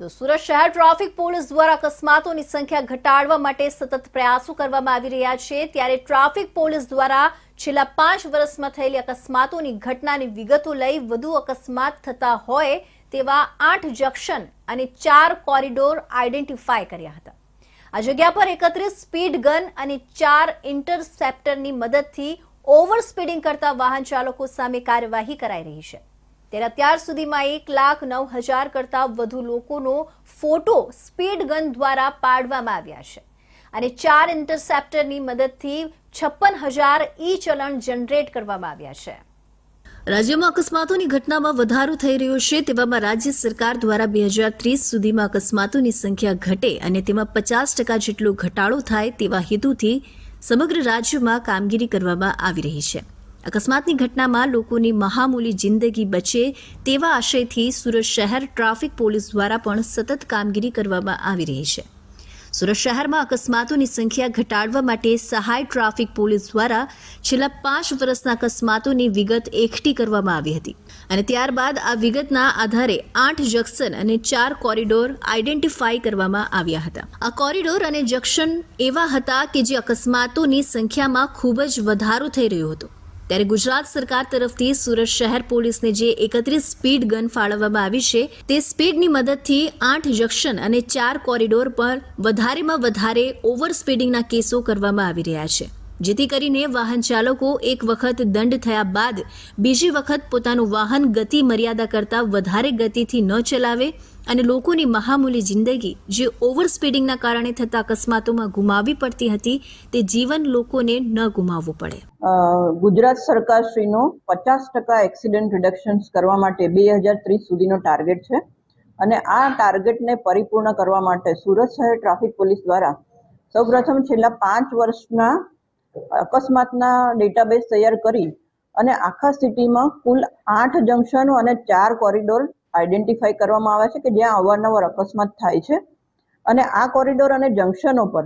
તો સુરત શહેર traffic police દ્વારા અકસ્માતોની સંખ્યા ઘટાડવા માટે સતત પ્રયાસો કરવામાં આવી રહ્યા છે ત્યારે ટ્રાફિક પોલીસ દ્વારા છેલ્લા પાંચ વર્ષમાં થયેલી અકસ્માતોની ઘટનાની વિગતો લઈ વધુ અકસ્માત થતા હોય તેવા આઠ જંક્શન અને ચાર કોરિડોર આઈડેન્ટિફાય કર્યા હતા આ જગ્યા પર એકત્રીસ સ્પીડ ગન અને ચાર ઇન્ટરસેપ્ટરની મદદથી ઓવર સ્પીડિંગ કરતા વાહન ચાલકો સામે કાર્યવાહી કરાઈ રહી છે ત્યારે અત્યાર સુધીમાં એક લાખ નવ હજાર કરતાં વધુ લોકોનો ફોટો સ્પીડ ગન દ્વારા પાડવામાં આવ્યા છે અને ચાર ઇન્ટરસેપ્ટરની મદદથી છપ્પન હજાર ઈ ચલણ જનરેટ કરવામાં આવ્યા છે રાજ્યમાં અકસ્માતોની ઘટનામાં વધારો થઈ રહ્યો છે તેવામાં રાજ્ય સરકાર દ્વારા બે હજાર ત્રીસ સુધીમાં અકસ્માતોની સંખ્યા ઘટે અને તેમાં પચાસ ટકા જેટલો ઘટાડો થાય તેવા હેતુથી સમગ્ર રાજ્યમાં કામગીરી કરવામાં આવી રહી છે અકસ્માતની ઘટનામાં લોકોની મહામૂલી જિંદગી બચે તેવા આશયથી સુરત શહેર ટ્રાફિક પોલીસ દ્વારા પણ સતત કામગીરી કરવામાં આવી રહી છે સુરત શહેરમાં અકસ્માતોની સંખ્યા ઘટાડવા માટે સહાય ટ્રાફિક પોલીસ દ્વારા છેલ્લા પાંચ વર્ષના અકસ્માતોની વિગત એકઠી કરવામાં આવી હતી અને ત્યારબાદ આ વિગતના આધારે આઠ જંક્શન અને ચાર કોરિડોર આઈડેન્ટિફાઈ કરવામાં આવ્યા હતા આ કોરિડોર અને જંકશન એવા હતા કે જે અકસ્માતોની સંખ્યામાં ખૂબ જ વધારો થઈ રહ્યો હતો ત્યારે ગુજરાત સરકાર તરફથી સુરત શહેર પોલીસને જે એકત્રીસ સ્પીડ ગન ફાળવવામાં આવી છે તે સ્પીડની મદદથી આઠ જંક્શન અને ચાર કોરિડોર પર વધારેમાં વધારે ઓવર સ્પીડિંગના કેસો કરવામાં આવી રહ્યા છે જેથી કરીને વાહન ચાલકો એક વખત દંડ થયા બાદ બીજી વખત પોતાનું વાહન ગતિ મર્યાદા કરતાં વધારે ગતિથી ન ચલાવે અને લોકોની મહામૂલી જિંદગી જે ઓવર સ્પીડિંગના કારણે થતા અકસ્માતોમાં ગુમાવી પડતી હતી તે જીવન લોકોને ન ગુમાવવું પડે ગુજરાત સરકારશ્રીનો પચાસ ટકા એક્સિડન્ટ રિડક્શન્સ કરવા માટે બે હજાર ત્રીસ સુધીનો ટાર્ગેટ છે અને આ ટાર્ગેટને પરિપૂર્ણ કરવા માટે સુરત શહેર ટ્રાફિક પોલીસ દ્વારા સૌપ્રથમ છેલ્લા પાંચ વર્ષના અકસ્માતના ડેટાબેઝ તૈયાર કરી અને આખા સિટીમાં કુલ આઠ જંકશનો અને ચાર કોરિડોર આઈડેન્ટિફાઈ કરવામાં આવે છે કે જ્યાં અવારનવાર અકસ્માત થાય છે અને આ કોરિડોર અને જંકશનો પર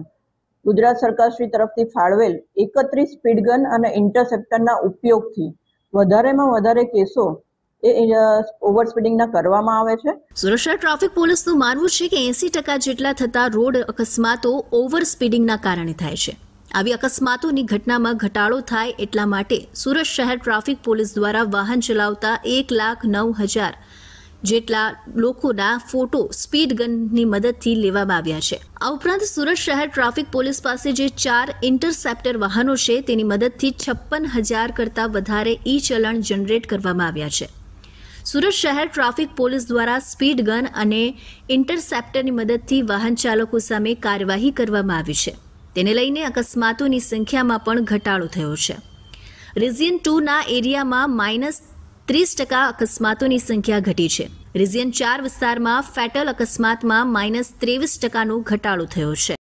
ગુજરાત સરકારશ્રી તરફથી ફાળવેલ એકત્રીસ સ્પીડગન અને ઇન્ટરસેપ્ટરના ઉપયોગથી વધારેમાં વધારે કેસો એ ઓવર સ્પીડિંગના કરવામાં આવે છે સુરક્ષા ટ્રાફિક પોલીસનું માનવું છે કે એસી ટકા જેટલા થતા રોડ અકસ્માતો ઓવરસ્પીડિંગના કારણે થાય છે આવી અકસ્માતોની ઘટનામાં ઘટાડો થાય એટલા માટે સુરત શહેર ટ્રાફિક પોલીસ દ્વારા વાહન ચલાવતા એક લાખ નવ હજાર જેટલા લોકોના ફોટો સ્પીડ ગનની મદદથી લેવામાં આવ્યા છે આ ઉપરાંત સુરત શહેર ટ્રાફિક પોલીસ પાસે જે ચાર ઇન્ટરસેપ્ટર વાહનો છે તેની મદદથી છપ્પન હજાર કરતાં વધારે ઈ ચલણ જનરેટ કરવામાં આવ્યા છે સુરત શહેર ટ્રાફિક પોલીસ દ્વારા સ્પીડ ગન અને ઇન્ટરસેપ્ટરની મદદથી વાહન ચાલકો સામે કાર્યવાહી કરવામાં આવી છે તેને લઈને અકસ્માતોની સંખ્યામાં પણ ઘટાડો થયો છે રિઝિયન ટુના એરિયામાં માઇનસ ત્રીસ ટકા અકસ્માતોની સંખ્યા ઘટી છે રિઝિયન ચાર વિસ્તારમાં ફેટલ અકસ્માતમાં માઇનસ ત્રેવીસ ટકાનો ઘટાડો થયો છે